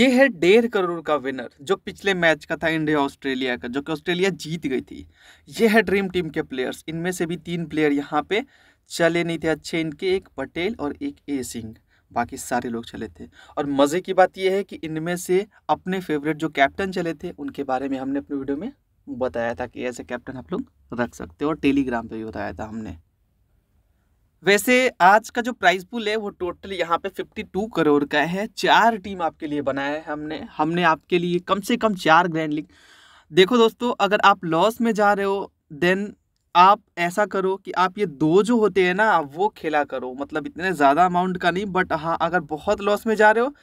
ये है डेढ़ करोड़ का विनर जो पिछले मैच का था इंडिया ऑस्ट्रेलिया का जो कि ऑस्ट्रेलिया जीत गई थी ये है ड्रीम टीम के प्लेयर्स इनमें से भी तीन प्लेयर यहाँ पे चले नहीं थे अच्छे इनके एक पटेल और एक ए सिंह बाकी सारे लोग चले थे और मज़े की बात यह है कि इनमें से अपने फेवरेट जो कैप्टन चले थे उनके बारे में हमने अपने वीडियो में बताया था कि ऐसे कैप्टन आप लोग रख सकते हो और टेलीग्राम पर भी बताया था हमने वैसे आज का जो प्राइस पूल है वो टोटल यहाँ पे 52 करोड़ का है चार टीम आपके लिए बनाया है हमने हमने आपके लिए कम से कम चार ग्रैंड लीग देखो दोस्तों अगर आप लॉस में जा रहे हो देन आप ऐसा करो कि आप ये दो जो होते हैं ना वो खेला करो मतलब इतने ज़्यादा अमाउंट का नहीं बट हाँ अगर बहुत लॉस में जा रहे हो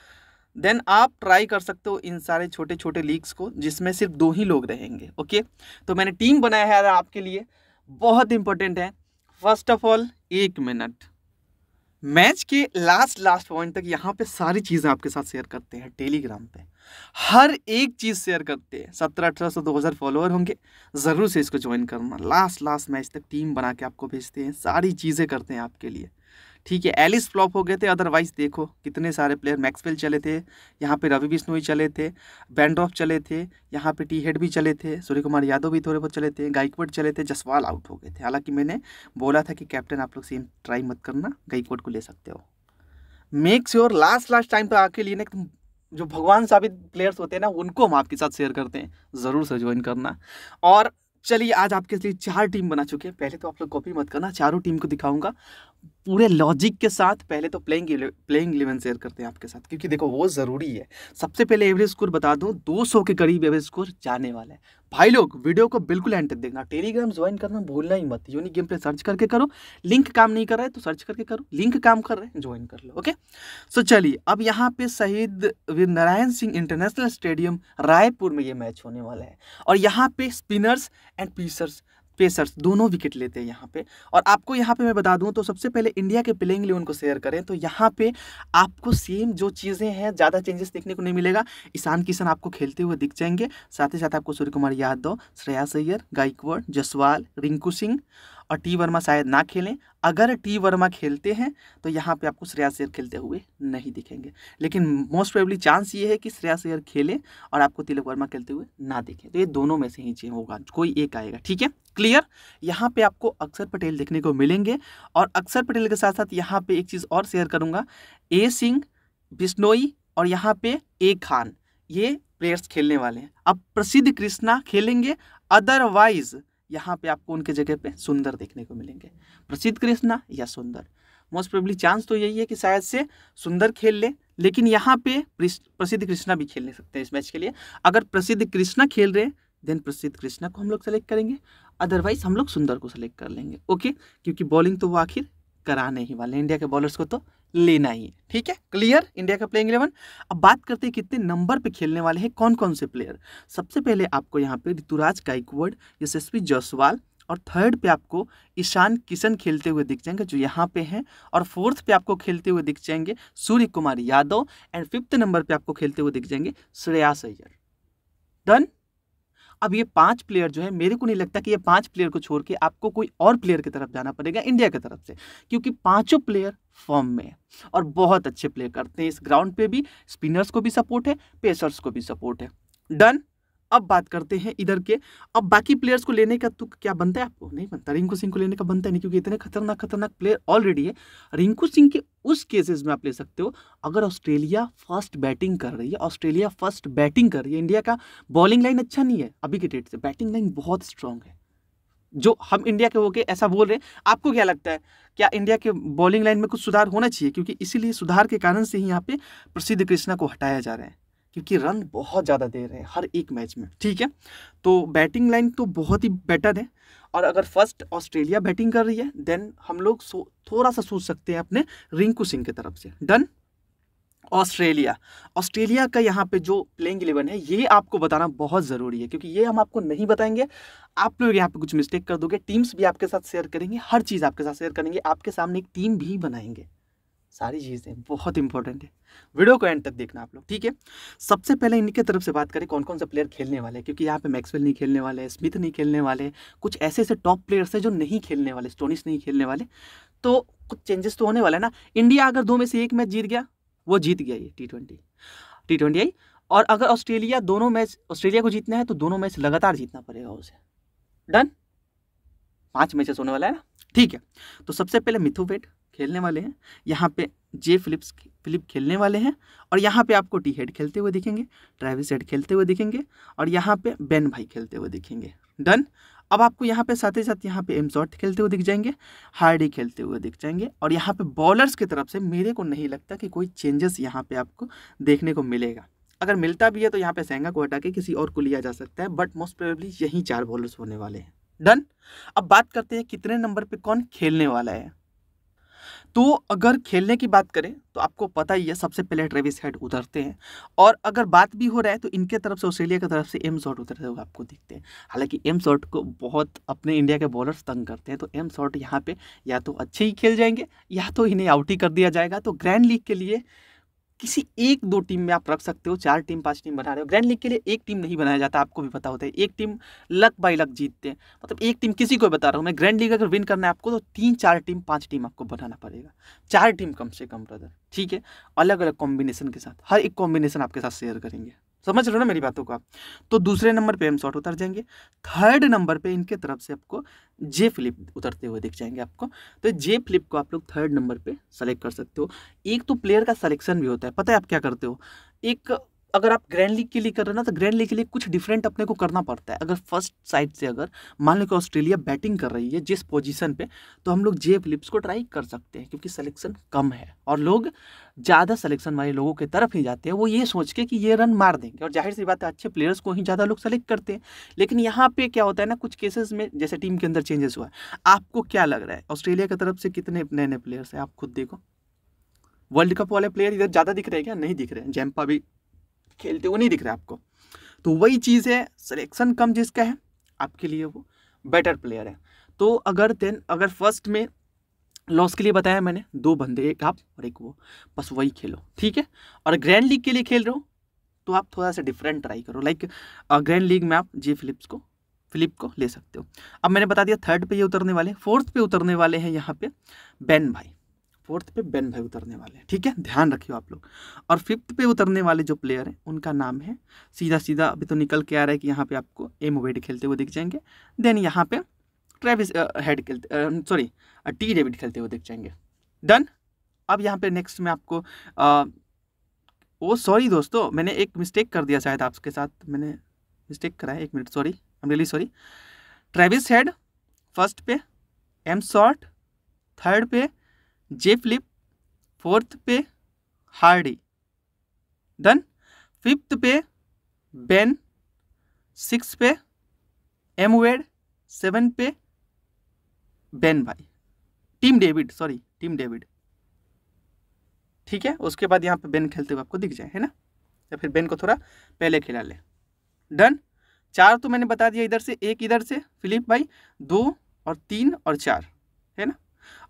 देन आप ट्राई कर सकते हो इन सारे छोटे छोटे लीग्स को जिसमें सिर्फ दो ही लोग रहेंगे ओके तो मैंने टीम बनाया है यार आपके लिए बहुत इंपॉर्टेंट है फर्स्ट ऑफ ऑल एक मिनट मैच के लास्ट लास्ट पॉइंट तक यहाँ पे सारी चीज़ें आपके साथ शेयर करते हैं टेलीग्राम पे हर एक चीज़ शेयर करते हैं सत्रह अठारह सौ दो हज़ार फॉलोअर होंगे ज़रूर से इसको ज्वाइन करना लास्ट लास्ट मैच तक टीम बना के आपको भेजते हैं सारी चीज़ें करते हैं आपके लिए ठीक है एलिस फ्लॉप हो गए थे अदरवाइज देखो कितने सारे प्लेयर मैक्सवेल चले थे यहाँ पे रवि बिश्नोई चले थे बैंड्रॉफ चले थे यहाँ पे टी हेड भी चले थे सूर्य कुमार यादव भी थोड़े बहुत चले थे गायकवाड चले थे जसवाल आउट हो गए थे हालांकि मैंने बोला था कि कैप्टन आप लोग सेम ट्राई मत करना गायकवाड को ले सकते हो make sure last last time पर आके लिए ना जो भगवान साबित प्लेयर्स होते हैं ना उनको हम आपके साथ शेयर करते हैं ज़रूर से ज्वाइन करना और चलिए आज आपके लिए चार टीम बना चुके हैं पहले तो आप लोग कॉपी मत करना चारों टीम को दिखाऊंगा पूरे लॉजिक के साथ पहले तो प्लेइंग प्लेइंग इलेवन शेयर करते हैं आपके साथ क्योंकि देखो वो ज़रूरी है सबसे पहले एवरेज स्कोर बता दूं 200 के करीब एवरेज स्कोर जाने वाला है भाई लोग वीडियो को बिल्कुल एंड तक देखना टेलीग्राम ज्वाइन करना भूलना ही मत यूनिक गेम पे सर्च करके करो लिंक काम नहीं कर रहा है तो सर्च करके करो लिंक काम कर रहे हैं ज्वाइन कर लो ओके सो चलिए अब यहाँ पे शहीद वीर नारायण सिंह इंटरनेशनल स्टेडियम रायपुर में ये मैच होने वाला है और यहाँ पे स्पिनर्स एंड पीसर्स पेसर्स दोनों विकेट लेते हैं यहाँ पे और आपको यहाँ पे मैं बता दूँ तो सबसे पहले इंडिया के प्लेइंग इलेवन को शेयर करें तो यहाँ पे आपको सेम जो चीज़ें हैं ज़्यादा चेंजेस देखने को नहीं मिलेगा ईशान किशन आपको खेलते हुए दिख जाएंगे साथ ही साथ आपको सूर्य कुमार यादव श्रेया सैयर गायकवाड़ जसवाल रिंकू सिंह और टी वर्मा शायद ना खेलें अगर टी वर्मा खेलते हैं तो यहाँ पे आपको श्रेया शेयर खेलते हुए नहीं दिखेंगे लेकिन मोस्ट प्रोबेबली चांस ये है कि श्रेया शेयर खेलें और आपको तिलक वर्मा खेलते हुए ना दिखें तो ये दोनों में से ही चेंज होगा कोई एक आएगा ठीक है क्लियर यहाँ पे आपको अक्षर पटेल देखने को मिलेंगे और अक्षर पटेल के साथ साथ यहाँ पे एक चीज़ और शेयर करूँगा ए सिंह बिश्नोई और यहाँ पे ए खान ये प्लेयर्स खेलने वाले हैं अब प्रसिद्ध कृष्णा खेलेंगे अदरवाइज यहाँ पे आपको उनके जगह पे सुंदर देखने को मिलेंगे प्रसिद्ध कृष्णा या सुंदर मोस्ट प्रोबली चांस तो यही है कि शायद से सुंदर खेल ले लेकिन यहाँ पे प्रसिद्ध कृष्णा भी खेल ले सकते हैं इस मैच के लिए अगर प्रसिद्ध कृष्णा खेल रहे देन प्रसिद्ध कृष्णा को हम लोग सेलेक्ट करेंगे अदरवाइज हम लोग सुंदर को सेलेक्ट कर लेंगे ओके क्योंकि बॉलिंग तो वो आखिर कराने ही वाले इंडिया के बॉलर्स को तो लेना ही है ठीक है क्लियर इंडिया का प्लेइंग इलेवन अब बात करते हैं कितने नंबर पे खेलने वाले हैं कौन कौन से प्लेयर सबसे पहले आपको यहाँ पे ऋतुराज गायकवाड यशस्वी जायसवाल और थर्ड पे आपको ईशान किशन खेलते हुए दिख जाएंगे जो यहाँ पे हैं और फोर्थ पे आपको खेलते हुए दिख जाएंगे Surya Kumar Yadav and fifth number पे आपको खेलते हुए दिख जाएंगे श्रेयास अय्यर डन अब ये पांच प्लेयर जो है मेरे को नहीं लगता कि ये पांच प्लेयर को छोड़ के आपको कोई और प्लेयर की तरफ जाना पड़ेगा इंडिया की तरफ से क्योंकि पांचों प्लेयर फॉर्म में है और बहुत अच्छे प्लेयर करते हैं इस ग्राउंड पे भी स्पिनर्स को भी सपोर्ट है पेसर्स को भी सपोर्ट है डन अब बात करते हैं इधर के अब बाकी प्लेयर्स को लेने का तो क्या बनता है आपको नहीं बनता रिंकू सिंह को लेने का बनता है नहीं क्योंकि इतने खतरनाक खतरनाक प्लेयर ऑलरेडी है रिंकू सिंह के उस केसेस में आप ले सकते हो अगर ऑस्ट्रेलिया फर्स्ट बैटिंग कर रही है ऑस्ट्रेलिया फर्स्ट बैटिंग कर रही है इंडिया का बॉलिंग लाइन अच्छा नहीं है अभी के डेट से बैटिंग लाइन बहुत स्ट्रांग है जो हम इंडिया के होके ऐसा बोल रहे हैं आपको क्या लगता है क्या इंडिया के बॉलिंग लाइन में कुछ सुधार होना चाहिए क्योंकि इसीलिए सुधार के कारण से ही यहाँ पे प्रसिद्ध कृष्णा को हटाया जा रहा है क्योंकि रन बहुत ज़्यादा दे रहे हैं हर एक मैच में ठीक है तो बैटिंग लाइन तो बहुत ही बेटर है और अगर फर्स्ट ऑस्ट्रेलिया बैटिंग कर रही है देन हम लोग थोड़ा सा सोच सकते हैं अपने रिंकू सिंह की तरफ से डन ऑस्ट्रेलिया ऑस्ट्रेलिया का यहाँ पे जो प्लेइंग इलेवन है ये आपको बताना बहुत ज़रूरी है क्योंकि ये हम आपको नहीं बताएंगे आप लोग यहाँ पे कुछ मिस्टेक कर दोगे टीम्स भी आपके साथ शेयर करेंगे हर चीज़ आपके साथ शेयर करेंगे आपके सामने एक टीम भी बनाएंगे सारी चीज़ें बहुत इंपॉर्टेंट है वीडियो को एंड तक देखना आप लोग ठीक है सबसे पहले इनके तरफ से बात करें कौन कौन से प्लेयर खेलने वाले हैं क्योंकि यहाँ पे मैक्सवेल नहीं खेलने वाले स्मिथ नहीं खेलने वाले कुछ ऐसे ऐसे टॉप प्लेयर्स हैं जो नहीं खेलने वाले स्टोनिस नहीं खेलने वाले तो कुछ चेंजेस तो होने वाला है ना इंडिया अगर दो में से एक मैच जीत गया वो जीत गया ये T twenty T twenty I और अगर ऑस्ट्रेलिया दोनों मैच ऑस्ट्रेलिया को जीतना है तो दोनों मैच लगातार जीतना पड़ेगा उसे डन पाँच मैचेस होने वाला है ना ठीक है तो सबसे पहले पेट खेलने वाले हैं यहाँ पे जे फिलिप्स फिलिप खेलने वाले हैं और यहाँ पे आपको टी हेड खेलते हुए दिखेंगे ट्रेविस हेड खेलते हुए दिखेंगे और यहाँ पे बेन भाई खेलते हुए दिखेंगे डन अब आपको यहाँ पे साथ ही साथ यहाँ पे एमजॉट खेलते हुए दिख जाएंगे हार्डी खेलते हुए दिख जाएंगे और यहाँ पे बॉलर्स की तरफ से मेरे को नहीं लगता कि कोई चेंजेस यहाँ पे आपको देखने को मिलेगा अगर मिलता भी है तो यहाँ पे सेंगा को हटा के किसी और को लिया जा सकता है बट मोस्ट प्रोबेबली यही चार बॉलर्स होने वाले हैं डन अब बात करते हैं कितने नंबर पर कौन खेलने वाला है तो अगर खेलने की बात करें तो आपको पता ही है सबसे पहले ट्रेविस हेड उतरते हैं और अगर बात भी हो रहा है तो इनके तरफ से ऑस्ट्रेलिया की तरफ से एम शॉट उतरते हुए आपको दिखते हैं हालांकि एम शॉट को बहुत अपने इंडिया के बॉलर्स तंग करते हैं तो एम शॉट यहाँ पे या तो अच्छे ही खेल जाएंगे या तो इन्हें आउट ही कर दिया जाएगा तो ग्रैंड लीग के लिए किसी एक दो टीम में आप रख सकते हो चार टीम पांच टीम बना रहे हो ग्रैंड लीग के लिए एक टीम नहीं बनाया जाता आपको भी पता होता है एक टीम लक बाई लक जीतते हैं मतलब एक टीम किसी को बता रहा हूँ मैं ग्रैंड लीग अगर विन करना है आपको तो तीन चार टीम पाँच टीम आपको बनाना पड़ेगा चार टीम कम से कम ब्रदर ठीक है अलग अलग कॉम्बिनेशन के साथ हर एक कॉम्बिनेशन आपके साथ शेयर करेंगे समझ रहे हो ना मेरी बातों को आप तो दूसरे नंबर पे एम शॉट उतर जाएंगे थर्ड नंबर पे इनके तरफ से आपको जे फ्लिप उतरते हुए दिख जाएंगे आपको तो जे फ्लिप को आप लोग थर्ड नंबर पे सेलेक्ट कर सकते हो एक तो प्लेयर का सिलेक्शन भी होता है पता है आप क्या करते हो एक अगर आप ग्रैंड लीग के लिए कर रहे ना तो ग्रैंड लीग के लिए कुछ डिफरेंट अपने को करना पड़ता है अगर फर्स्ट साइड से अगर मान लो कि ऑस्ट्रेलिया बैटिंग कर रही है जिस पोजीशन पे तो हम लोग जे फिलिप्स को ट्राई कर सकते हैं क्योंकि सिलेक्शन कम है और लोग ज़्यादा सिलेक्शन वाले लोगों की तरफ ही जाते हैं वो ये सोच के कि ये रन मार देंगे और जाहिर सी बात है अच्छे प्लेयर्स को ही ज़्यादा लोग सेलेक्ट करते हैं लेकिन यहाँ पे क्या होता है ना कुछ केसेस में जैसे टीम के अंदर चेंजेस हुआ है आपको क्या लग रहा है ऑस्ट्रेलिया की तरफ से कितने नए नए प्लेयर्स हैं आप खुद देखो वर्ल्ड कप वाले प्लेयर इधर ज़्यादा दिख रहे हैं क्या नहीं दिख रहे हैं जैम्पा भी खेलते हुए नहीं दिख रहा आपको तो वही चीज़ है सिलेक्शन कम जिसका है आपके लिए वो बेटर प्लेयर है तो अगर देन अगर फर्स्ट में लॉस के लिए बताया मैंने दो बंदे एक आप और एक वो बस वही खेलो ठीक है और ग्रैंड लीग के लिए खेल रहे हो तो आप थोड़ा सा डिफरेंट ट्राई करो लाइक ग्रैंड लीग में आप जे फिलिप्स को फिलिप को ले सकते हो अब मैंने बता दिया थर्ड पे ये उतरने वाले फोर्थ पे उतरने वाले हैं यहाँ पे बैन भाई फोर्थ पे बेन भाई उतरने वाले हैं ठीक है ध्यान रखियो आप लोग और फिफ्थ पे उतरने वाले जो प्लेयर हैं उनका नाम है सीधा सीधा अभी तो निकल के आ रहा है कि यहाँ पे आपको एम वेड खेलते हुए दिख जाएंगे देन यहाँ पे ट्रेविस हेड खेलते सॉरी टी डेविड खेलते हुए दिख जाएंगे डन अब यहाँ पे नेक्स्ट में आपको आ, ओ सॉरी दोस्तों मैंने एक मिस्टेक कर दिया शायद आपके साथ मैंने मिस्टेक करा है एक minute sorry I am really sorry Travis Head first पे एम शॉर्ट थर्ड पे जे फ्लिप फोर्थ पे हार्डी देन फिफ्थ पे बेन सिक्स पे एम वेड सेवन पे बेन भाई Tim David sorry Tim David ठीक है उसके बाद यहाँ पे बेन खेलते हुए आपको दिख जाए है ना या फिर बेन को थोड़ा पहले खिला ले डन चार तो मैंने बता दिया इधर से एक इधर से फिलिप भाई दो और तीन और चार है ना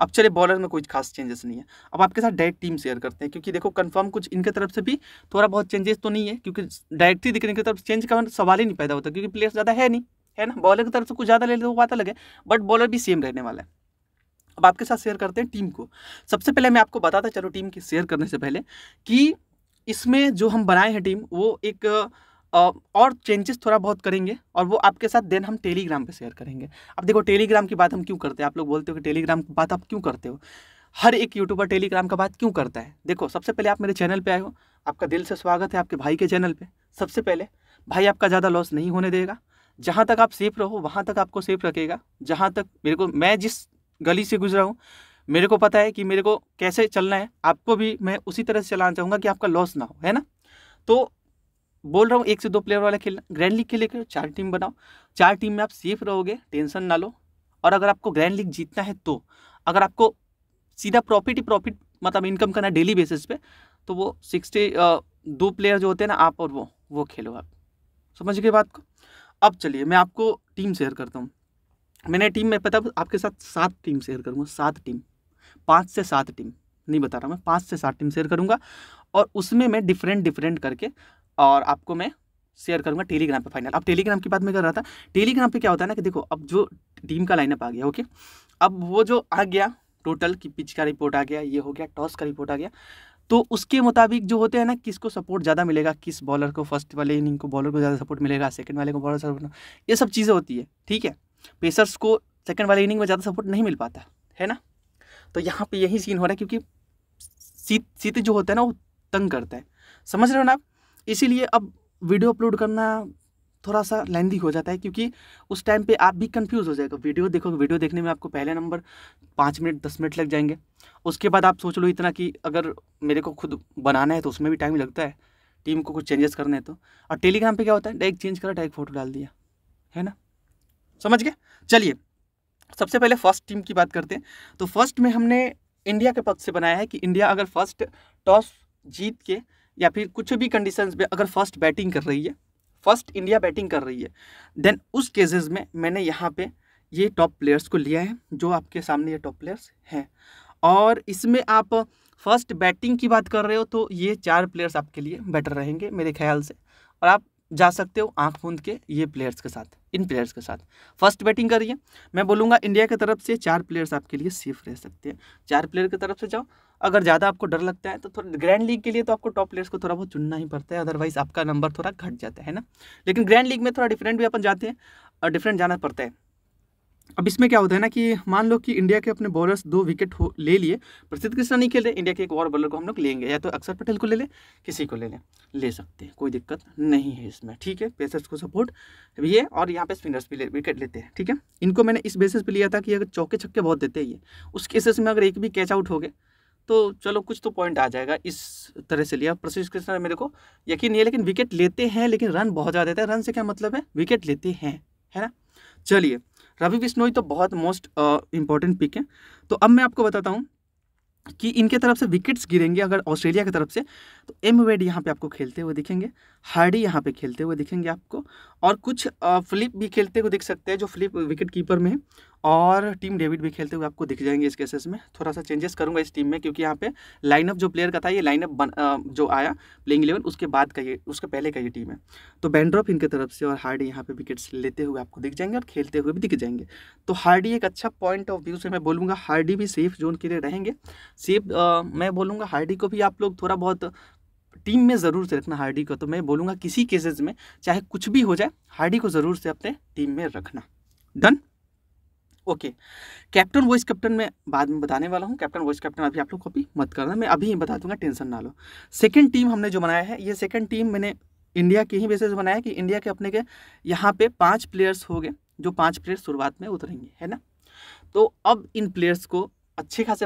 अब चले बॉलर में कोई खास चेंजेस नहीं है अब आपके साथ डायरेक्ट टीम शेयर करते हैं क्योंकि देखो कंफर्म कुछ इनके तरफ से भी थोड़ा बहुत चेंजेस तो नहीं है क्योंकि डायरेक्टली दिखने की तरफ चेंज का मतलब सवाल ही नहीं पैदा होता क्योंकि प्लेयर ज़्यादा है नहीं है ना बॉलर की तरफ से कुछ ज़्यादा ले हो बात अलग है बट बॉलर भी सेम रहने वाला है अब आपके साथ शेयर करते हैं टीम को सबसे पहले मैं आपको बताता चलो टीम की शेयर करने से पहले कि इसमें जो हम बनाए हैं टीम वो एक और चेंजेस थोड़ा बहुत करेंगे और वो आपके साथ देन हम टेलीग्राम पे शेयर करेंगे अब देखो टेलीग्राम की बात हम क्यों करते हैं आप लोग बोलते हो कि टेलीग्राम की बात आप क्यों करते हो हर एक यूट्यूबर टेलीग्राम का बात क्यों करता है देखो सबसे पहले आप मेरे चैनल पर आए हो आपका दिल से स्वागत है आपके भाई के चैनल पर सबसे पहले भाई आपका ज़्यादा लॉस नहीं होने देगा जहाँ तक आप सेफ रहो वहाँ तक आपको सेफ रखेगा जहाँ तक मेरे को मैं जिस गली से गुजरा हूँ मेरे को पता है कि मेरे को कैसे चलना है आपको भी मैं उसी तरह से चलाना चाहूँगा कि आपका लॉस ना हो है ना तो बोल रहा हूँ एक से दो प्लेयर वाला खेलना ग्रैंड लीग के लेकर चार टीम बनाओ चार टीम में आप सेफ रहोगे टेंशन ना लो और अगर आपको ग्रैंड लीग जीतना है तो अगर आपको सीधा प्रॉफिट ही प्रॉफिट मतलब इनकम करना डेली बेसिस पे तो वो सिक्सटी दो प्लेयर जो होते हैं ना आप और वो वो खेलो आप समझ गए बात को अब चलिए मैं आपको टीम शेयर करता हूँ मैंने टीम में पता आपके साथ सात टीम शेयर करूँगा सात टीम पाँच से सात टीम नहीं बता रहा मैं पाँच से सात टीम शेयर करूँगा और उसमें मैं डिफरेंट डिफरेंट करके और आपको मैं शेयर करूंगा टेलीग्राम पे फाइनल अब टेलीग्राम की बात मैं कर रहा था टेलीग्राम पे क्या होता है ना कि देखो अब जो टीम का लाइनअप आ गया ओके अब वो जो आ गया टोटल कि पिच का रिपोर्ट आ गया ये हो गया टॉस का रिपोर्ट आ गया तो उसके मुताबिक जो होते हैं ना किसको सपोर्ट ज़्यादा मिलेगा किस बॉलर को फर्स्ट वाले इनिंग को बॉलर को ज़्यादा सपोर्ट मिलेगा सेकंड वाले को बॉलर सपोर्ट ये सब चीज़ें होती है ठीक है पेसर्स को सेकंड वाले इनिंग में ज़्यादा सपोर्ट नहीं मिल पाता है ना तो यहाँ पे यही सीन हो रहा है क्योंकि सीत सीते जो होता है ना वो तंग करता है समझ रहे हो ना आप इसीलिए अब वीडियो अपलोड करना थोड़ा सा लेंदी हो जाता है क्योंकि उस टाइम पे आप भी कंफ्यूज हो जाएगा वीडियो देखोगे वीडियो देखने में आपको पहले नंबर पाँच मिनट दस मिनट लग जाएंगे उसके बाद आप सोच लो इतना कि अगर मेरे को खुद बनाना है तो उसमें भी टाइम लगता है टीम को कुछ चेंजेस करने हैं तो और टेलीग्राम पे क्या होता है डायरेक्ट चेंज करा डायरेक्ट फोटो डाल दिया है ना समझ गए चलिए सबसे पहले फर्स्ट टीम की बात करते हैं तो फर्स्ट में हमने इंडिया के पक्ष से बनाया है कि इंडिया अगर फर्स्ट टॉस जीत के या फिर कुछ भी कंडीशंस में अगर फर्स्ट बैटिंग कर रही है फर्स्ट इंडिया बैटिंग कर रही है देन उस केसेस में मैंने यहाँ पे ये टॉप प्लेयर्स को लिया है जो आपके सामने ये टॉप प्लेयर्स हैं और इसमें आप फर्स्ट बैटिंग की बात कर रहे हो तो ये चार प्लेयर्स आपके लिए बेटर रहेंगे मेरे ख्याल से और आप जा सकते हो आंख बूंद के ये प्लेयर्स के साथ इन प्लेयर्स के साथ फर्स्ट बैटिंग करिए मैं बोलूँगा इंडिया की तरफ से चार प्लेयर्स आपके लिए सेफ रह सकते हैं चार प्लेयर की तरफ से जाओ अगर ज़्यादा आपको डर लगता है तो थोड़ा ग्रैंड लीग के लिए तो आपको टॉप प्लेयर्स को थोड़ा बहुत चुनना ही पड़ता है अदरवाइज आपका नंबर थोड़ा घट जाता है ना लेकिन ग्रैंड लीग में थोड़ा डिफरेंट भी अपन जाते हैं और डिफरेंट जाना पड़ता है अब इसमें क्या होता है ना कि मान लो कि इंडिया के अपने बॉलर्स दो विकेट हो ले लिए प्रसिद्ध कृष्णा नहीं खेल रहे इंडिया के एक और बॉलर को हम लोग लेंगे या तो अक्षर पटेल को ले लें किसी को ले लें ले सकते हैं कोई दिक्कत नहीं है इसमें ठीक है पेसर्स को सपोर्ट भी है और यहाँ पे स्पिनर्स भी ले, विकेट लेते हैं ठीक है इनको मैंने इस बेसिस पर लिया था कि अगर चौके छक्के बहुत देते हैं ये उस केसेस में अगर एक भी कैच आउट हो गए तो चलो कुछ तो पॉइंट आ जाएगा इस तरह से लिया प्रसिद्ध कृष्णा मेरे को यकीन नहीं है लेकिन विकेट लेते हैं लेकिन रन बहुत ज़्यादा देता है रन से क्या मतलब है विकेट लेते हैं है ना चलिए रवि बिश्नोई तो बहुत मोस्ट इंपॉर्टेंट पिक है तो अब मैं आपको बताता हूँ कि इनके तरफ से विकेट्स गिरेंगे अगर ऑस्ट्रेलिया की तरफ से तो एम वेड यहाँ पे आपको खेलते हुए दिखेंगे हार्डी यहाँ पे खेलते हुए दिखेंगे आपको और कुछ फ्लिप भी खेलते हुए दिख सकते हैं जो फ्लिप विकेट कीपर में है और टीम डेविड भी खेलते हुए आपको दिख जाएंगे इस केसेस में थोड़ा सा चेंजेस करूंगा इस टीम में क्योंकि यहाँ पे लाइनअप जो प्लेयर का था ये लाइनअप जो आया प्लेइंग इलेवन उसके बाद का ये उसके पहले का ये टीम है तो बैंड्रॉप इनके तरफ से और हार्डी यहाँ पे विकेट्स लेते हुए आपको दिख जाएंगे और खेलते हुए भी दिख जाएंगे तो हार्डी एक अच्छा पॉइंट ऑफ व्यू से मैं बोलूँगा हार्डी भी सेफ जोन के लिए रहेंगे सेफ मैं बोलूँगा हार्डी को भी आप लोग थोड़ा बहुत टीम में ज़रूर से रखना हार्डी को तो मैं बोलूँगा किसी केसेज में चाहे कुछ भी हो जाए हार्डी को ज़रूर से अपने टीम में रखना done okay captain vice captain मैं बाद में बताने वाला हूँ कैप्टन वॉइस कैप्टन अभी आप लोग कॉपी मत करना मैं अभी ही बता दूंगा टेंशन ना लो सेकेंड टीम हमने जो बनाया है ये सेकेंड टीम मैंने इंडिया के ही बेसिस बनाया कि इंडिया के अपने के यहाँ पे पाँच प्लेयर्स हो गए जो पाँच प्लेयर्स शुरुआत में उतरेंगे है ना तो अब इन प्लेयर्स को अच्छे खासे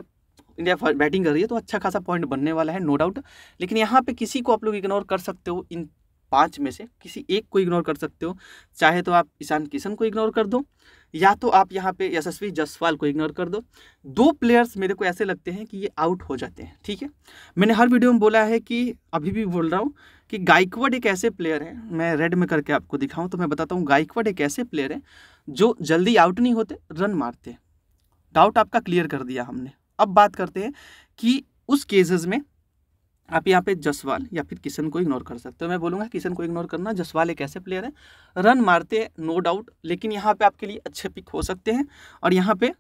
इंडिया बैटिंग कर रही है तो अच्छा खासा पॉइंट बनने वाला है नो डाउट लेकिन यहाँ पे किसी को आप लोग इग्नोर कर सकते हो इन पाँच में से किसी एक को इग्नोर कर सकते हो चाहे तो आप ईशान किशन को इग्नोर कर दो या तो आप यहाँ पे यशस्वी जसवाल को इग्नोर कर दो दो प्लेयर्स मेरे को ऐसे लगते हैं कि ये आउट हो जाते हैं ठीक है मैंने हर वीडियो में बोला है कि अभी भी बोल रहा हूँ कि गायकवाड एक ऐसे प्लेयर हैं मैं रेड में करके आपको दिखाऊँ तो मैं बताता हूँ गायकवाड एक ऐसे प्लेयर हैं जो जल्दी आउट नहीं होते रन मारते डाउट आपका क्लियर कर दिया हमने अब बात करते हैं कि उस केसेस में आप यहाँ पे जसवाल या फिर किशन को इग्नोर कर सकते हो मैं बोलूँगा किशन को इग्नोर करना जसवाल एक ऐसे प्लेयर है रन मारते नो डाउट लेकिन यहाँ पे आपके लिए अच्छे पिक हो सकते हैं और यहाँ पे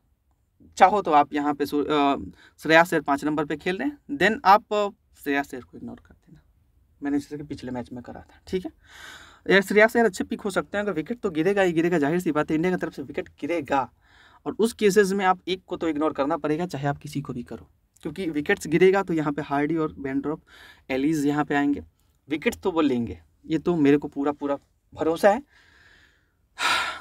चाहो तो आप यहाँ पे श्रेया शेर पाँच नंबर पे खेल रहे हैं देन आप श्रेया शेर को इग्नोर कर देना मैंने जैसे कि पिछले मैच में करा था ठीक है यार श्रेया शेर अच्छे पिक हो सकते हैं अगर विकेट तो गिरेगा ही गिरेगा जाहिर सी बात है इंडिया की तरफ से विकेट गिरेगा और उस केसेज में आप एक को तो इग्नोर करना पड़ेगा चाहे आप किसी को भी करो क्योंकि विकेट्स गिरेगा तो यहाँ पे हार्डी और बैंड्रॉप एलिज यहाँ पे आएंगे विकेट्स तो वो लेंगे ये तो मेरे को पूरा पूरा भरोसा है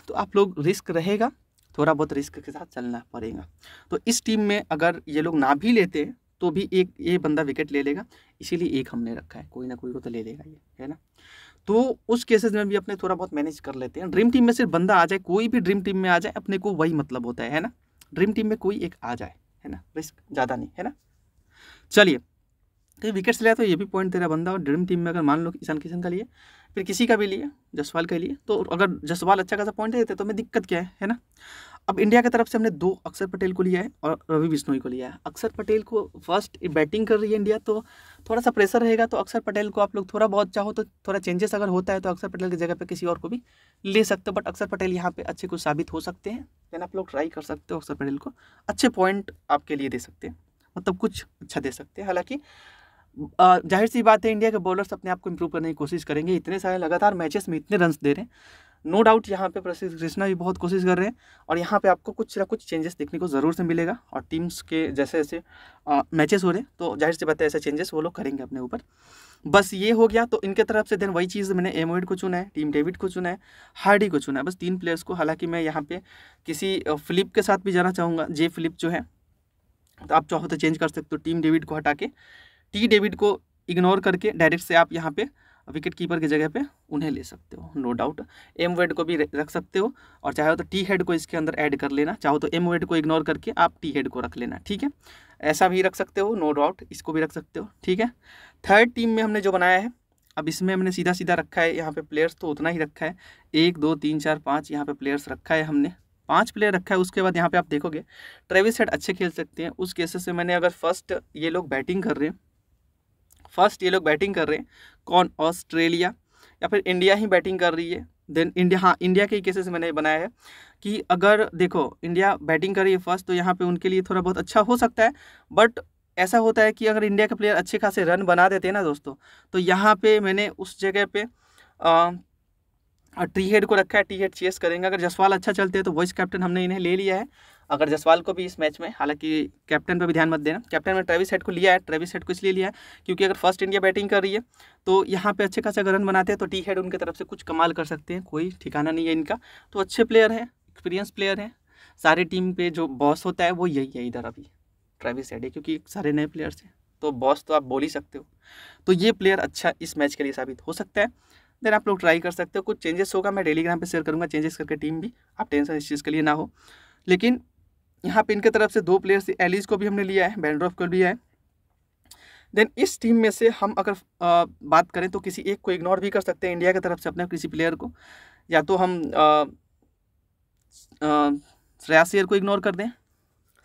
तो आप लोग रिस्क रहेगा थोड़ा बहुत रिस्क के साथ चलना पड़ेगा तो इस टीम में अगर ये लोग ना भी लेते तो भी एक ये बंदा विकेट ले लेगा इसीलिए एक हमने रखा है कोई ना कोई को तो ले लेगा ये है ना तो उस केसेस में भी अपने थोड़ा बहुत मैनेज कर लेते हैं ड्रीम टीम में सिर्फ बंदा आ जाए कोई भी ड्रीम टीम में आ जाए अपने को वही मतलब होता है, है ना ड्रीम टीम में कोई एक आ जाए है ना रिस्क ज़्यादा नहीं है ना चलिए तो विकेट्स लिया तो ये भी पॉइंट तेरा बंदा और ड्रीम टीम में अगर मान लो ईशान किशन का लिए फिर किसी का भी लिए जसवाल का लिए तो अगर जसवाल अच्छा खासा पॉइंट देते तो मैं दिक्कत क्या है है ना अब इंडिया की तरफ से हमने दो अक्षर पटेल को लिया है और रवि बिश्नोई को लिया है अक्षर पटेल को फर्स्ट बैटिंग कर रही है इंडिया तो थोड़ा सा प्रेशर रहेगा तो अक्षर पटेल को आप लोग थोड़ा बहुत चाहो तो थोड़ा चेंजेस अगर होता है तो अक्षर पटेल की जगह पर किसी और को भी ले सकते हो बट अक्षर पटेल यहाँ पर अच्छे कुछ साबित हो सकते हैं देन आप लोग ट्राई कर सकते हो अक्षर पटेल को अच्छे पॉइंट आपके लिए दे सकते हैं मतलब कुछ अच्छा दे सकते हैं हालाँकि जाहिर सी बात है इंडिया के बॉलर्स अपने आप को इम्प्रूव करने की कोशिश करेंगे इतने सारे लगातार मैचेस में इतने रन दे रहे हैं नो डाउट यहाँ पे प्रसिद्ध कृष्णा भी बहुत कोशिश कर रहे हैं और यहाँ पे आपको कुछ ना कुछ चेंजेस देखने को ज़रूर से मिलेगा और टीम्स के जैसे जैसे मैचेस हो रहे हैं तो जाहिर सी बात है ऐसे चेंजेस वो लोग करेंगे अपने ऊपर बस ये हो गया तो इनके तरफ से देन वही चीज़ मैंने एमोइड को चुना है टीम डेविड को चुना है हार्डी को चुना है बस तीन प्लेयर्स को हालांकि मैं यहाँ पे किसी फ्लिप के साथ भी जाना चाहूँगा जे फ्लिप जो है तो आप चाहो तो चेंज कर सकते हो टीम डेविड को हटा के टी डेविड को इग्नोर करके डायरेक्ट से आप यहाँ पर विकेट कीपर की जगह पे उन्हें ले सकते हो नो डाउट एम वेड को भी रख सकते हो और चाहे तो टी हेड को इसके अंदर ऐड कर लेना चाहो तो एम वेड को इग्नोर करके आप टी हेड को रख लेना ठीक है ऐसा भी रख सकते हो नो डाउट इसको भी रख सकते हो ठीक है थर्ड टीम में हमने जो बनाया है अब इसमें हमने सीधा सीधा रखा है यहाँ पर प्लेयर्स तो उतना ही रखा है एक दो तीन चार पाँच यहाँ पे प्लेयर्स रखा है हमने पांच प्लेयर रखा है उसके बाद यहाँ पे आप देखोगे ट्रेविस हेड अच्छे खेल सकते हैं उस केसेस से मैंने अगर फर्स्ट ये लोग बैटिंग कर रहे हैं फर्स्ट ये लोग बैटिंग कर रहे हैं कौन ऑस्ट्रेलिया या फिर इंडिया ही बैटिंग कर रही है देन इंडिया हाँ इंडिया के केसेस मैंने बनाया है कि अगर देखो इंडिया बैटिंग कर रही है फर्स्ट तो यहाँ पे उनके लिए थोड़ा बहुत अच्छा हो सकता है बट ऐसा होता है कि अगर इंडिया के प्लेयर अच्छे खासे रन बना देते हैं ना दोस्तों तो यहाँ पे मैंने उस जगह पे आ, और टी हेड को रखा है टी हेड चेस करेंगे अगर जसवाल अच्छा चलते हैं तो वॉइस कैप्टन हमने इन्हें ले लिया है अगर जसवाल को भी इस मैच में हालांकि कैप्टन पर भी ध्यान मत देना कैप्टन में ट्रेविस हेड को लिया है ट्रेविस हेड को इसलिए लिया है क्योंकि अगर फर्स्ट इंडिया बैटिंग कर रही है तो यहाँ पे अच्छे खासे अगर रन बनाते हैं तो टी हेड उनके तरफ से कुछ कमाल कर सकते हैं कोई ठिकाना नहीं है इनका तो अच्छे प्लेयर हैं एक्सपीरियंस प्लेयर हैं सारे टीम पर जो बॉस होता है वो यही है इधर अभी ट्रेविस हेड है क्योंकि सारे नए प्लेयर्स हैं तो बॉस तो आप बोल ही सकते हो तो ये प्लेयर अच्छा इस मैच के लिए साबित हो सकता है देन आप लोग ट्राई कर सकते हो कुछ चेंजेस होगा मैं टेलीग्राम पे शेयर करूँगा चेंजेस करके टीम भी आप टेंशन इस चीज़ के लिए ना हो लेकिन यहाँ पे इनके तरफ से दो प्लेयर्स एलिज को भी हमने लिया है बैंड्रॉफ को भी है देन इस टीम में से हम अगर आ, बात करें तो किसी एक को इग्नोर भी कर सकते हैं इंडिया की तरफ से अपने किसी प्लेयर को या तो हम श्रेयासर को इग्नोर कर दें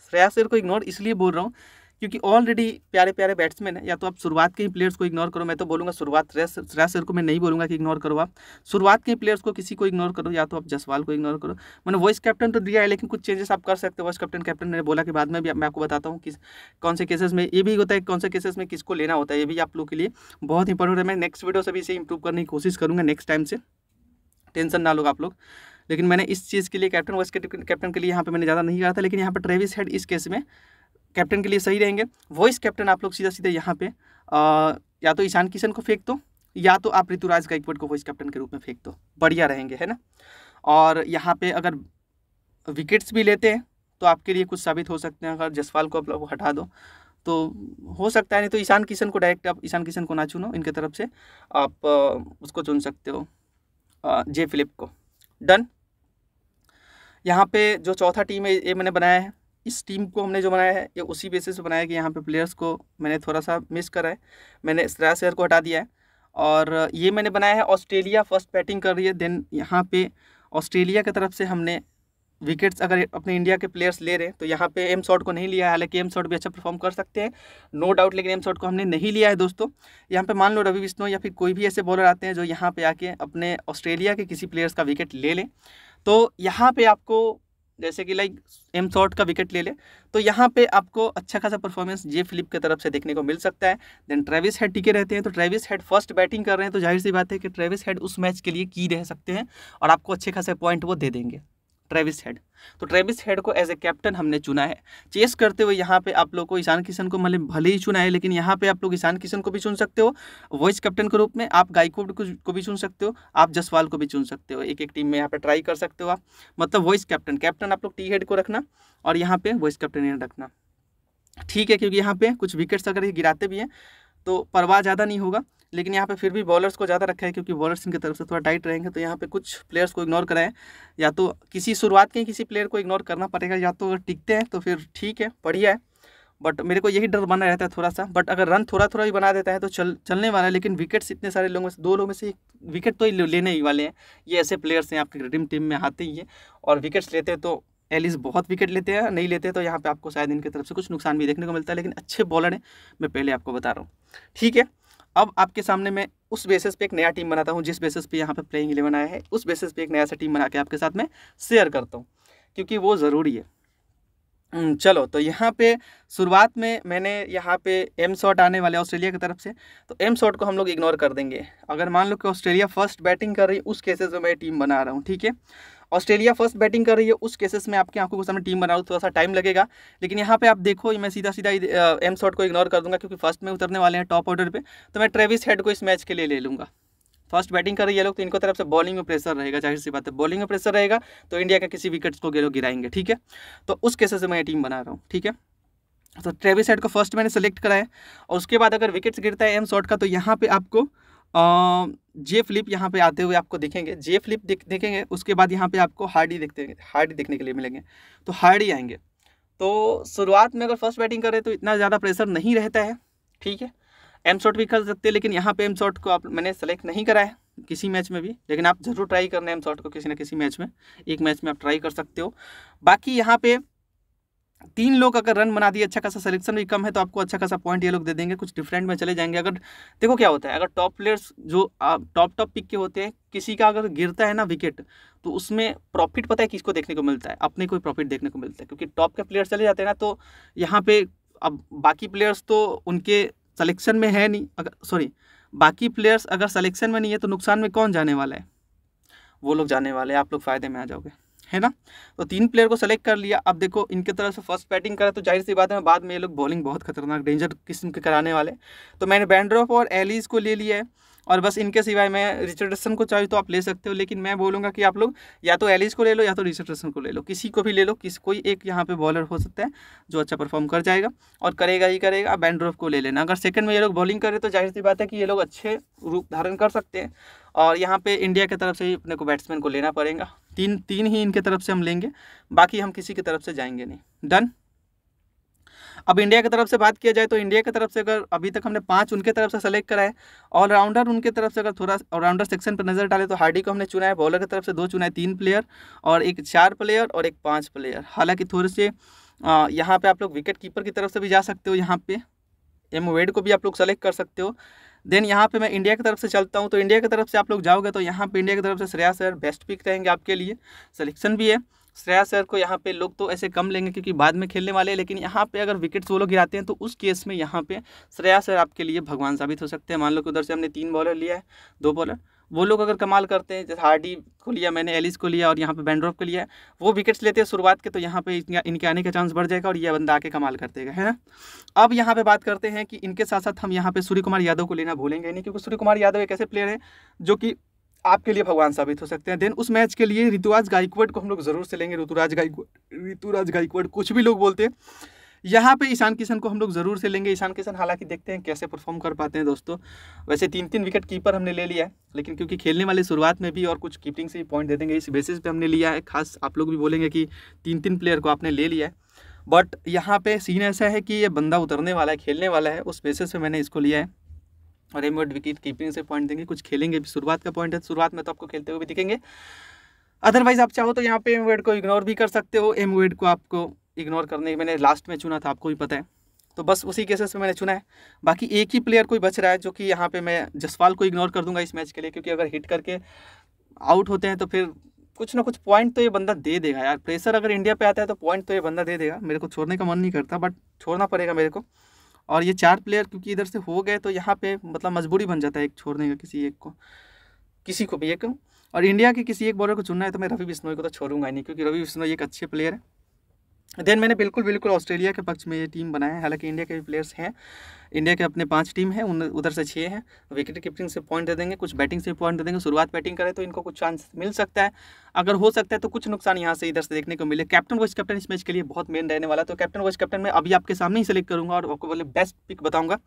श्रेया शेयर को इग्नोर इसलिए बोल रहा हूँ क्योंकि ऑलरेडी प्यारे प्यारे बैट्समैन है या तो आप शुरुआत के ही प्लेयर्स को इग्नोर करो मैं तो बोलूँगा शुरुआत श्रेयस सर को मैं नहीं बोलूँगा कि इग्नोर करो आप शुरुआत के प्लेयर्स को किसी को इग्नोर करो या तो आप जसवाल को इग्नोर करो मैंने वॉइस कैप्टन तो दिया है लेकिन कुछ चेंजेस आप कर सकते हो वॉइस कैप्टन कैप्टन मैंने बोला कि बाद में भी मैं आपको बताता हूँ कि कौन से केसेस में ये भी होता है कौन से केसेस में किसको लेना होता है ये भी आप लोग के लिए बहुत इंपॉर्टेंट है मैं नेक्स्ट वीडियो से भी इसे इंप्रूव करने की कोशिश करूँगा नेक्स्ट टाइम से टेंशन ना लो आप लोग लेकिन मैंने इस चीज़ के लिए कैप्टन वाइस कैप्टन के लिए यहाँ पर मैंने ज़्यादा नहीं कहा था लेकिन यहाँ पर ट्रेविस हेड इस केस में कैप्टन के लिए सही रहेंगे वॉइस कैप्टन आप लोग सीधा सीधे यहाँ पे आ, या तो ईशान किशन को फेंक दो या तो आप ऋतुराज गायकवाड को वॉइस कैप्टन के रूप में फेंक दो बढ़िया रहेंगे है ना और यहाँ पे अगर विकेट्स भी लेते हैं तो आपके लिए कुछ साबित हो सकते हैं अगर जसपाल को आप लोग हटा दो तो हो सकता है नहीं तो ईशान किशन को डायरेक्ट आप ईशान किशन को ना चुनो इनके तरफ से आप उसको चुन सकते हो जे फिलिप को डन यहाँ पे जो चौथा टीम है ये मैंने बनाया है इस टीम को हमने जो बनाया है ये उसी बेसिस से बनाया कि यहाँ पे प्लेयर्स को मैंने थोड़ा सा मिस करा है मैंने श्रेयस अयर को हटा दिया है और ये मैंने बनाया है ऑस्ट्रेलिया फर्स्ट बैटिंग कर रही है देन यहाँ पे ऑस्ट्रेलिया की तरफ से हमने विकेट्स अगर अपने इंडिया के प्लेयर्स ले रहे हैं तो यहाँ पे एम शॉट को नहीं लिया है हालांकि एम शॉट भी अच्छा परफॉर्म कर सकते हैं नो डाउट लेकिन एम शॉट को हमने नहीं लिया है दोस्तों यहाँ पे मान लो रवि विष्णु या फिर कोई भी ऐसे बॉलर आते हैं जो यहाँ पे आके अपने ऑस्ट्रेलिया के किसी प्लेयर्स का विकेट ले लें तो यहाँ पे आपको जैसे कि लाइक एम शॉर्ट का विकेट ले ले तो यहाँ पे आपको अच्छा खासा परफॉर्मेंस जे फिलिप की तरफ से देखने को मिल सकता है देन ट्रेविस हेड टिके रहते हैं तो ट्रेविस हेड फर्स्ट बैटिंग कर रहे हैं तो जाहिर सी बात है कि ट्रेविस हेड उस मैच के लिए की रह सकते हैं और आपको अच्छे खासे पॉइंट वो दे देंगे ट्रेविस हेड तो ट्रेविस हेड को एज ए कैप्टन हमने चुना है चेस करते हुए यहाँ पे आप लोग को ईशान किशन को मतलब भले ही चुना है लेकिन यहाँ पे आप लोग ईशान किशन को भी चुन सकते हो वॉइस कैप्टन के रूप में आप गायकोड को भी चुन सकते हो आप जसवाल को भी चुन सकते हो एक एक टीम में यहाँ पे ट्राई कर सकते हो आप मतलब वॉइस कैप्टन कैप्टन आप लोग टी हेड को रखना और यहाँ पे वॉइस कैप्टन रखना ठीक है क्योंकि यहाँ पे कुछ विकेट्स अगर गिराते भी हैं तो परवाह ज़्यादा नहीं होगा लेकिन यहाँ पे फिर भी बॉलर्स को ज़्यादा रखा है क्योंकि बॉलर्स इनकी तरफ से थोड़ा टाइट रहेंगे तो यहाँ पे कुछ प्लेयर्स को इग्नोर कराएं या तो किसी शुरुआत के किसी प्लेयर को इग्नोर करना पड़ेगा या तो अगर टिकते हैं तो फिर ठीक है बढ़िया है बट मेरे को यही डर बना रहता है थोड़ा सा बट अगर रन थोड़ा थोड़ा ही बना देता है तो चल चलने वाला है लेकिन विकेट्स इतने सारे लोगों से दो लोगों में से विकेट तो ही लेने ही वाले हैं ये ऐसे प्लेयर्स हैं आपकी ड्रीम टीम में आते ही हैं और विकेट्स लेते हैं तो एलिस बहुत विकेट लेते हैं नहीं लेते हैं तो यहाँ पे आपको शायद इनकी तरफ से कुछ नुकसान भी देखने को मिलता है लेकिन अच्छे बॉलर हैं मैं पहले आपको बता रहा हूँ ठीक है अब आपके सामने मैं उस बेसिस पे एक नया टीम बनाता हूँ जिस बेसिस पे यहाँ पे प्लेइंग इलेवन आया है उस बेसिस पे एक नया सा टीम बना के आपके साथ में शेयर करता हूँ क्योंकि वो ज़रूरी है हम्म, चलो तो यहाँ पे शुरुआत में मैंने यहाँ पे एम शॉट आने वाले ऑस्ट्रेलिया की तरफ से तो एम शॉट को हम लोग इग्नोर कर देंगे अगर मान लो कि ऑस्ट्रेलिया फर्स्ट बैटिंग कर रही है उस केसेस में मैं टीम बना रहा हूँ ठीक है ऑस्ट्रेलिया फर्स्ट बैटिंग कर रही है उस केसेस में आपकी आंखों के सामने टीम बनाओ थोड़ा सा टाइम लगेगा लेकिन यहाँ पे आप देखो मैं सीधा सीधा एम शॉट को इग्नोर कर दूंगा क्योंकि फर्स्ट में उतरने वाले हैं टॉप ऑर्डर पर तो मैं ट्रेविस हेड को इस मैच के लिए ले लूँगा फर्स्ट बैटिंग कर रही है लोग तो इनको तरफ से बॉलिंग में प्रेशर रहेगा जाहिर सी बात है बॉलिंग में प्रेशर रहेगा तो इंडिया का किसी विकेट्स को लोग गिराएंगे ठीक है तो उस केसेस से मैं टीम बना रहा हूँ ठीक है तो ट्रेविस हेड को फर्स्ट मैंने सेलेक्ट कराया और उसके बाद अगर विकेट्स गिरता है एम शॉट का तो यहाँ पे आपको जे फ्लिप यहाँ पे आते हुए आपको दिखेंगे जे फ्लिप देखेंगे उसके बाद यहाँ पे आपको हार्डी देखते हार्डी देखने के लिए मिलेंगे तो हार्डी आएंगे तो शुरुआत में अगर फर्स्ट बैटिंग करें तो इतना ज़्यादा प्रेशर नहीं रहता है ठीक है एम शॉट भी कर सकते हैं लेकिन यहाँ पे एम शॉट को आप मैंने सेलेक्ट नहीं करा है किसी मैच में भी लेकिन आप ज़रूर ट्राई करना है एम शॉट को किसी ना किसी मैच में एक मैच में आप ट्राई कर सकते हो बाकी यहाँ पे तीन लोग अगर रन बना दिए अच्छा खासा सिलेक्शन भी कम है तो आपको अच्छा खासा पॉइंट ये लोग दे देंगे कुछ डिफरेंट में चले जाएंगे अगर देखो क्या होता है अगर टॉप प्लेयर्स जो टॉप टॉप पिक के होते हैं किसी का अगर गिरता है ना विकेट तो उसमें प्रॉफिट पता है किसको देखने को मिलता है अपने को ही प्रॉफिट देखने को मिलता है क्योंकि टॉप के प्लेयर्स चले जाते हैं ना तो यहाँ पे अब बाकी प्लेयर्स तो उनके सलेक्शन में है नहीं अगर सॉरी बाकी प्लेयर्स अगर सलेक्शन में नहीं है तो नुकसान में कौन जाने वाला है वो लोग जाने वाले हैं आप लोग फ़ायदे में आ जाओगे है ना तो तीन प्लेयर को सेलेक्ट कर लिया अब देखो इनके तरफ से फर्स्ट बैटिंग करा तो जाहिर सी बात है बाद में ये लोग बॉलिंग बहुत खतरनाक डेंजर किस्म के कराने वाले तो मैंने बैंड्रॉफ और एलिस को ले लिया है और बस इनके सिवाय मैं रिचर्डसन को चाहिए तो आप ले सकते हो लेकिन मैं बोलूँगा कि आप लोग या तो एलिस को ले लो या तो रिचर्डसन को ले लो किसी को भी ले लो किस कोई एक यहाँ पे बॉलर हो सकता है जो अच्छा परफॉर्म कर जाएगा और करेगा ही करेगा आप बैंड्रॉफ को ले लेना अगर सेकंड में ये लोग बॉलिंग करें तो जाहिर सी बात है कि ये लोग अच्छे रूप धारण कर सकते हैं और यहाँ पर इंडिया की तरफ से ही अपने को बैट्समैन को लेना पड़ेगा तीन तीन ही इनके तरफ से हम लेंगे बाकी हम किसी की तरफ से जाएंगे नहीं डन अब इंडिया की तरफ से बात किया जाए तो इंडिया की तरफ से अगर अभी तक हमने पांच उनके तरफ से सेलेक्ट कराए ऑलराउंडर उनके तरफ से अगर थोड़ा ऑलराउंडर सेक्शन पर नजर डाले तो हार्डी को हमने चुना है बॉलर की तरफ से दो चुना है तीन प्लेयर और एक चार प्लेयर और एक पाँच प्लेयर हालांकि थोड़े से यहाँ पर आप लोग विकेट कीपर की तरफ से भी जा सकते हो यहाँ पे एम वेड को भी आप लोग सेलेक्ट कर सकते हो देन यहाँ पे मैं इंडिया की तरफ से चलता हूँ तो इंडिया की तरफ से आप लोग जाओगे तो यहाँ पे इंडिया की तरफ से श्रेया सर बेस्ट पिक रहेंगे आपके लिए सिलेक्शन भी है श्रेया सर को यहाँ पे लोग तो ऐसे कम लेंगे क्योंकि बाद में खेलने वाले हैं लेकिन यहाँ पे अगर विकेट्स वो लोग गिराते हैं तो उस केस में यहाँ पे श्रेया सर आपके लिए भगवान साबित हो सकते हैं मान लो कि उधर से हमने तीन बॉलर लिया है दो बॉलर वो लोग अगर कमाल करते हैं जैसे हार्डी को लिया मैंने एलिस को लिया और यहाँ पे बैंड्रॉप को लिया वो विकेट्स लेते हैं शुरुआत के तो यहाँ पे इनके आने का चांस बढ़ जाएगा और ये बंदा आके कमाल कर देगा है ना अब यहाँ पे बात करते हैं कि इनके साथ साथ हम यहाँ पे सूर्य कुमार यादव को लेना भूलेंगे नहीं क्योंकि सूर्य कुमार यादव एक ऐसे प्लेयर है जो कि आपके लिए भगवान साबित हो सकते हैं देन उस मैच के लिए ऋतुराज गायकवाड को हम लोग जरूर से लेंगे ऋतुराज गायकवाड ऋतुराज गायकवाड कुछ भी लोग बोलते हैं यहाँ पे ईशान किशन को हम लोग जरूर से लेंगे ईशान किशन हालांकि देखते हैं कैसे परफॉर्म कर पाते हैं दोस्तों वैसे तीन तीन विकेट कीपर हमने ले लिया है लेकिन क्योंकि खेलने वाले शुरुआत में भी और कुछ कीपिंग से भी पॉइंट दे देंगे इस बेसिस पे हमने लिया है खास आप लोग भी बोलेंगे कि तीन तीन प्लेयर को आपने ले लिया है बट यहाँ पे सीन ऐसा है कि ये बंदा उतरने वाला है खेलने वाला है उस बेसिस पे मैंने इसको लिया है और एम विकेट कीपिंग से पॉइंट देंगे कुछ खेलेंगे भी शुरुआत का पॉइंट है शुरुआत में तो आपको खेलते हुए भी दिखेंगे अदरवाइज आप चाहो तो यहाँ पे एम को इग्नोर भी कर सकते हो एम को आपको इग्नोर करने मैंने लास्ट में चुना था आपको भी पता है तो बस उसी केसेस में मैंने चुना है बाकी एक ही प्लेयर कोई बच रहा है जो कि यहाँ पे मैं जसवाल को इग्नोर कर दूंगा इस मैच के लिए क्योंकि अगर हिट करके आउट होते हैं तो फिर कुछ ना कुछ पॉइंट तो ये बंदा दे देगा यार प्रेशर अगर इंडिया पे आता है तो पॉइंट तो ये बंदा दे देगा मेरे को छोड़ने का मन नहीं करता बट छोड़ना पड़ेगा मेरे को और ये चार प्लेयर क्योंकि इधर से हो गए तो यहाँ पर मतलब मजबूरी बन जाता है एक छोड़ने का किसी एक को किसी को भी एक और इंडिया के किसी एक बॉलर को चुनना है तो मैं रवि बिश्नोई को तो छोड़ूंगा नहीं क्योंकि रवि बिश्नोई एक अच्छे प्लेयर है देन मैंने बिल्कुल बिल्कुल ऑस्ट्रेलिया के पक्ष में ये टीम बनाया है हालांकि इंडिया के भी प्लेयर्स हैं इंडिया के अपने पांच टीम है उन उधर से छः हैं विकेट कीपिंग से पॉइंट दे देंगे कुछ बैटिंग से पॉइंट दे देंगे शुरुआत बैटिंग करें तो इनको कुछ चांस मिल सकता है अगर हो सकता है तो कुछ नुकसान यहाँ से इधर से देखने को मिले कैप्टन वाइस कैप्टन इस मैच के लिए बहुत मेन रहने वाला तो कैप्टन वाइस कैप्टन मैं अभी आपके सामने ही सेलेक्ट करूँगा और आपको बोले बेस्ट पिक बताऊँगा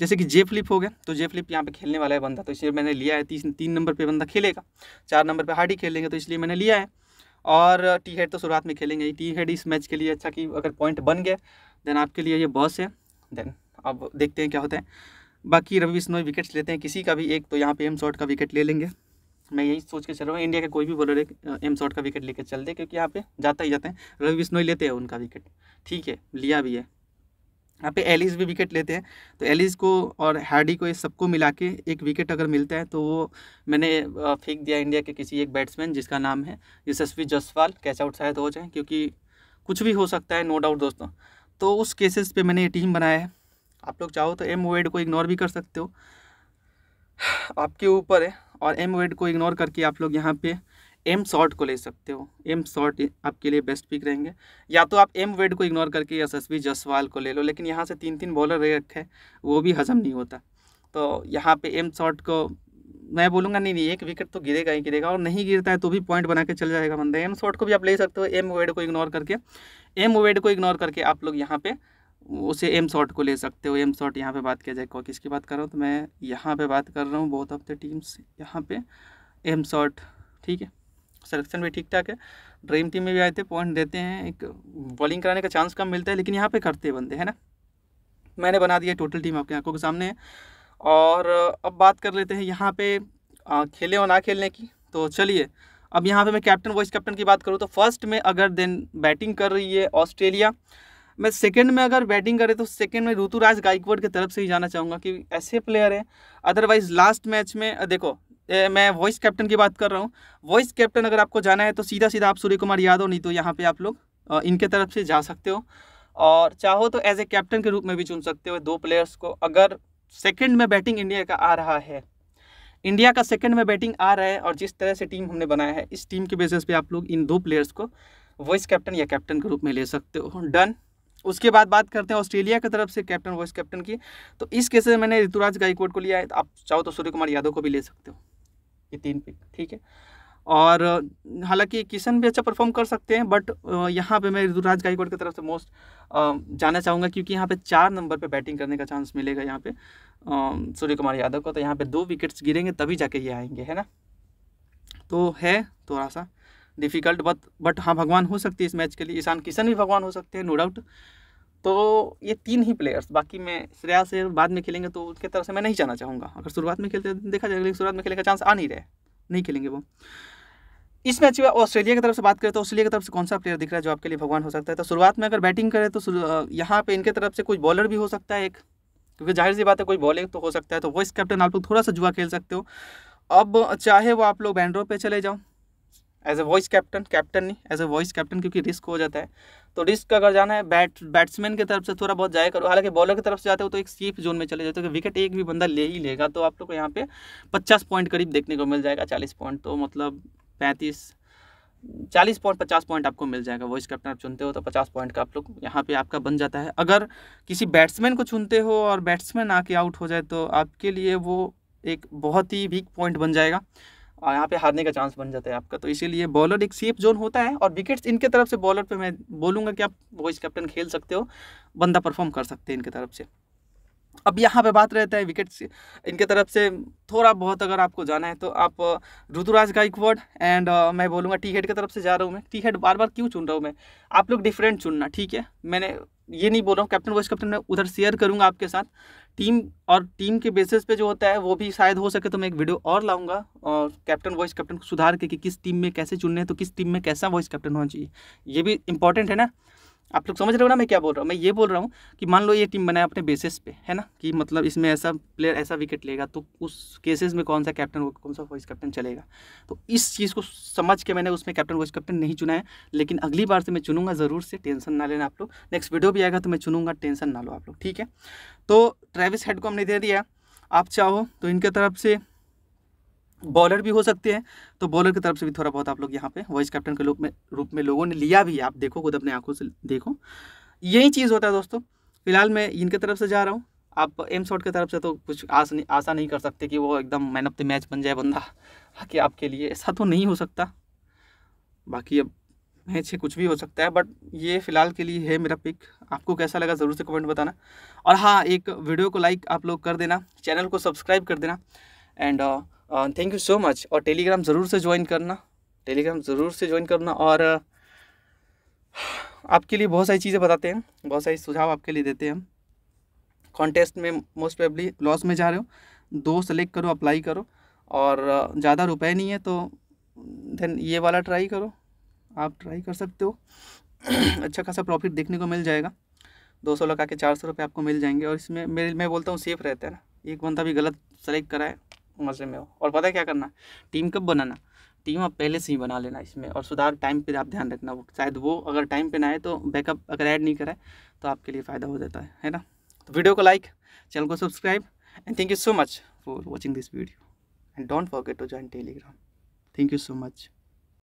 जैसे कि जे फ्लिप हो गया तो जे फ्लिप यहाँ पे खेलने वाला है बंदा तो इसलिए मैंने लिया है तीन नंबर पर बंदा खेलेगा चार नंबर पर हार्डी खेलेंगे तो इसलिए मैंने लिया है और टी हेड तो शुरुआत में खेलेंगे ही टी हेड इस मैच के लिए अच्छा कि अगर पॉइंट बन गए देन आपके लिए ये बॉस है देन अब देखते हैं क्या होता है बाकी रवि बिश्नोई विकेट्स लेते हैं किसी का भी एक तो यहाँ पे एम शॉट का विकेट ले लेंगे मैं यही सोच के चल रहा हूँ इंडिया का कोई भी बॉलर एक एम शॉट का विकेट लेकर चल दे क्योंकि यहाँ पे जाता ही जाते हैं रवि बिश्नोई लेते हैं उनका विकेट ठीक है लिया भी है यहाँ पे एलिस भी विकेट लेते हैं तो एलिस को और हार्डी को ये सबको मिला के एक विकेट अगर मिलता है तो वो मैंने फेंक दिया इंडिया के किसी एक बैट्समैन जिसका नाम है यशस्वी जसवाल कैच आउट शायद हो जाए क्योंकि कुछ भी हो सकता है नो डाउट दोस्तों तो उस केसेस पे मैंने ये टीम बनाया है आप लोग चाहो तो एम वेड को इग्नोर भी कर सकते हो आपके ऊपर है और एम वेड को इग्नोर करके आप लोग यहाँ पर एम शॉर्ट को ले सकते हो एम शॉर्ट आपके लिए बेस्ट पिक रहेंगे या तो आप एम वेड को इग्नोर करके यशस्वी जसवाल को ले लो लेकिन यहाँ से तीन तीन बॉलर रह रखे वो भी हजम नहीं होता तो यहाँ पे एम शॉर्ट को मैं बोलूँगा नहीं नहीं एक विकेट तो गिरेगा ही गिरेगा और नहीं गिरता है तो भी पॉइंट बना के चल जाएगा बंदा एम शॉट को भी आप ले सकते हो एम वेड को इग्नोर करके एम वेड को इग्नोर करके आप लोग यहाँ पर उसे एम शॉट को ले सकते हो एम शॉट यहाँ पे बात किया जाए कॉकिस की बात कर रहा हूँ तो मैं यहाँ पे बात कर रहा हूँ बहुत ऑफ द टीम्स यहाँ पे एम शॉट ठीक है सिलेक्शन भी ठीक ठाक है ड्रीम टीम में भी आए थे पॉइंट देते हैं एक बॉलिंग कराने का चांस कम मिलता है लेकिन यहाँ पे करते बंदे है ना मैंने बना दिया टोटल टीम आपके आंखों के सामने और अब बात कर लेते हैं यहाँ पे खेलने और ना खेलने की तो चलिए अब यहाँ पे मैं कैप्टन वाइस कैप्टन की बात करूँ तो फर्स्ट में अगर देन बैटिंग कर रही है ऑस्ट्रेलिया मैं सेकंड में अगर बैटिंग करें तो सेकंड में ऋतुराज गायकवाड़ की तरफ से ही जाना चाहूँगा कि ऐसे प्लेयर हैं अदरवाइज लास्ट मैच में देखो मैं वॉइस कैप्टन की बात कर रहा हूँ वॉइस कैप्टन अगर आपको जाना है तो सीधा सीधा आप सूर्य कुमार यादव नहीं तो यहाँ पे आप लोग इनके तरफ से जा सकते हो और चाहो तो एज ए कैप्टन के रूप में भी चुन सकते हो दो प्लेयर्स को अगर सेकेंड में बैटिंग इंडिया का आ रहा है इंडिया का सेकेंड में बैटिंग आ रहा है और जिस तरह से टीम हमने बनाया है इस टीम के बेसिस पर आप लोग इन दो प्लेयर्स को वॉइस कैप्टन या कैप्टन के रूप में ले सकते हो डन उसके बाद बात करते हैं ऑस्ट्रेलिया की तरफ से कैप्टन वॉइस कैप्टन की तो इस केस में मैंने ऋतुराज गायकोट को लिया है तो आप चाहो तो सूर्य कुमार यादव को भी ले सकते हो ये तीन पिक ठीक है और हालांकि किशन भी अच्छा परफॉर्म कर सकते हैं बट यहाँ पे मैं ऋतुराज गायकवाड़ की तरफ से मोस्ट जाना चाहूँगा क्योंकि यहाँ पे चार नंबर पे बैटिंग करने का चांस मिलेगा यहाँ पे सूर्य कुमार यादव को तो यहाँ पे दो विकेट्स गिरेंगे तभी जाके ये आएंगे है ना तो है थोड़ा सा डिफ़िकल्ट बट बट हाँ भगवान हो सकती है इस मैच के लिए ईशान किशन भी भगवान हो सकते हैं नो डाउट तो ये तीन ही प्लेयर्स बाकी मैं श्रेया से बाद में खेलेंगे तो उसके तरफ से मैं नहीं जाना चाहूँगा अगर शुरुआत में खेलते देखा जाएगा लेकिन शुरुआत में खेलने का चांस आ नहीं रहे नहीं खेलेंगे वो इस मैच में ऑस्ट्रेलिया की तरफ से बात करें तो ऑस्ट्रेलिया की तरफ से कौन सा प्लेयर दिख रहा है जो आपके लिए भगवान हो सकता है तो शुरुआत में अगर बैटिंग करें तो यहाँ पर इनके तरफ से कोई बॉलर भी हो सकता है एक क्योंकि जाहिर सी बात है कोई बॉलिंग तो हो सकता है तो वॉइस कैप्टन आप लोग थोड़ा सा जुआ खेल सकते हो अब चाहे वो आप लोग बैंड्रो पे चले जाओ as a vice captain captain नहीं एज ए वॉइस कैप्टन क्योंकि रिस्क हो जाता है तो रिस्क अगर जाना है बैट बैट्समैन की तरफ से थोड़ा बहुत जाए करो हालांकि बॉलर की तरफ से जाते हो तो एक सेफ जोन में चले जाते हो विकेट एक भी बंदा ले ही लेगा तो आप लोग तो को यहाँ पे पचास पॉइंट करीब देखने को मिल जाएगा चालीस पॉइंट तो मतलब पैंतीस चालीस पॉइंट पचास पॉइंट आपको मिल जाएगा वॉइस कैप्टन आप चुनते हो तो पचास पॉइंट का आप लोग यहाँ पे आपका बन जाता है अगर किसी बैट्समैन को चुनते हो और बैट्समैन आके आउट हो जाए तो आपके लिए वो एक बहुत ही वीक पॉइंट बन जाएगा यहाँ पे हारने का चांस बन जाता है आपका तो इसीलिए बॉलर एक सेफ जोन होता है और विकेट्स इनके तरफ से बॉलर पे मैं बोलूँगा कि आप वॉइस कैप्टन खेल सकते हो बंदा परफॉर्म कर सकते हैं इनके तरफ से अब यहाँ पे बात रहता है विकेट्स इनके तरफ से थोड़ा बहुत अगर आपको जाना है तो आप ऋतुराज गायकवाड एंड मैं बोलूँगा टी हेड की तरफ से जा रहा हूँ मैं टी हेड बार बार क्यों चुन रहा हूँ मैं आप लोग डिफरेंट चुनना ठीक है मैंने ये नहीं बोल रहा हूँ कैप्टन वॉइस कैप्टन मैं उधर शेयर करूँगा आपके साथ टीम और टीम के बेसिस पे जो होता है वो भी शायद हो सके तो मैं एक वीडियो और लाऊंगा और कैप्टन वॉइस कैप्टन को सुधार के कि किस टीम में कैसे चुनने हैं तो किस टीम में कैसा वॉइस कैप्टन होना चाहिए ये भी इंपॉर्टेंट है ना आप लोग समझ रहे हो ना मैं क्या बोल रहा हूँ मैं ये बोल रहा हूँ कि मान लो ये टीम बनाए अपने बेसिस पे है ना कि मतलब इसमें ऐसा प्लेयर ऐसा विकेट लेगा तो उस केसेस में कौन सा कैप्टन कौन सा वाइस कैप्टन चलेगा तो इस चीज़ को समझ के मैंने उसमें कैप्टन वाइस कैप्टन नहीं चुना है लेकिन अगली बार से मैं चुनूंगा ज़रूर से टेंशन ना लेना आप लोग नेक्स्ट वीडियो भी आएगा तो मैं चुनूंगा टेंशन ना लो आप लोग ठीक है तो ट्रेविस हेड को हमने दे दिया आप चाहो तो इनके तरफ से बॉलर भी हो सकते हैं तो बॉलर की तरफ से भी थोड़ा बहुत आप लोग यहाँ पे वाइस कैप्टन के रूप में रूप में लोगों ने लिया भी आप देखो खुद अपने आंखों से देखो यही चीज़ होता है दोस्तों फिलहाल मैं इनके तरफ से जा रहा हूँ आप एम शॉट की तरफ से तो कुछ आस नहीं आशा नहीं कर सकते कि वो एकदम मैन ऑफ द मैच बन जाए बंदा बाकी आपके लिए ऐसा तो नहीं हो सकता बाकी अब मैच है कुछ भी हो सकता है बट ये फ़िलहाल के लिए है मेरा पिक आपको कैसा लगा ज़रूर से कमेंट बताना और हाँ एक वीडियो को लाइक आप लोग कर देना चैनल को सब्सक्राइब कर देना and uh, thank you so much और टेलीग्राम ज़रूर से ज्वाइन करना टेलीग्राम ज़रूर से ज्वाइन करना और uh, आपके लिए बहुत सारी चीज़ें बताते हैं बहुत सारी सुझाव आपके लिए देते हैं हम कॉन्टेस्ट में मोस्ट प्रेबली लॉस में जा रहे हो दो सेलेक्ट करो अप्लाई करो और uh, ज़्यादा रुपए नहीं है तो देन ये वाला ट्राई करो आप ट्राई कर सकते हो अच्छा खासा प्रॉफिट देखने को मिल जाएगा दो सौ लगा के चार सौ रुपये आपको मिल जाएंगे और इसमें मेरे मैं बोलता हूँ सेफ़ रहता है ना एक बंदा भी गलत सेलेक्ट कराए मज़े में हो और पता है क्या करना टीम कब बनाना टीम आप पहले से ही बना लेना इसमें और सुधार टाइम पे आप ध्यान रखना वो शायद वो अगर टाइम पे ना आए तो बैकअप अगर ऐड नहीं कराए तो आपके लिए फ़ायदा हो जाता है है ना तो वीडियो को लाइक चैनल को subscribe and thank you so much for watching this video and don't forget to join Telegram thank you so much